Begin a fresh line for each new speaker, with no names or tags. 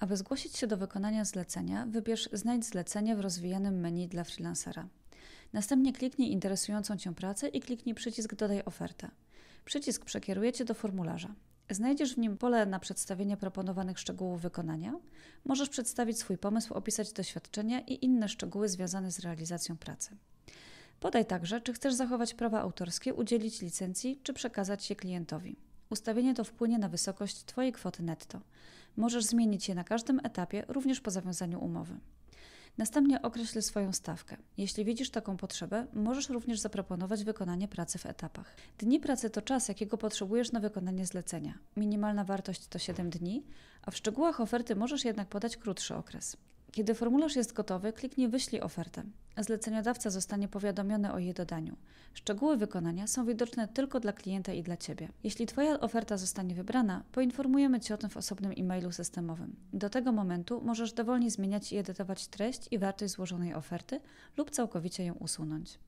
Aby zgłosić się do wykonania zlecenia, wybierz Znajdź zlecenie w rozwijanym menu dla freelancera. Następnie kliknij interesującą Cię pracę i kliknij przycisk Dodaj ofertę. Przycisk przekieruje Cię do formularza. Znajdziesz w nim pole na przedstawienie proponowanych szczegółów wykonania. Możesz przedstawić swój pomysł, opisać doświadczenie i inne szczegóły związane z realizacją pracy. Podaj także, czy chcesz zachować prawa autorskie, udzielić licencji, czy przekazać je klientowi. Ustawienie to wpłynie na wysokość Twojej kwoty netto możesz zmienić je na każdym etapie, również po zawiązaniu umowy. Następnie określ swoją stawkę. Jeśli widzisz taką potrzebę, możesz również zaproponować wykonanie pracy w etapach. Dni pracy to czas, jakiego potrzebujesz na wykonanie zlecenia. Minimalna wartość to 7 dni, a w szczegółach oferty możesz jednak podać krótszy okres. Kiedy formularz jest gotowy, kliknij Wyślij ofertę. Zleceniodawca zostanie powiadomiony o jej dodaniu. Szczegóły wykonania są widoczne tylko dla klienta i dla Ciebie. Jeśli Twoja oferta zostanie wybrana, poinformujemy Cię o tym w osobnym e-mailu systemowym. Do tego momentu możesz dowolnie zmieniać i edytować treść i wartość złożonej oferty lub całkowicie ją usunąć.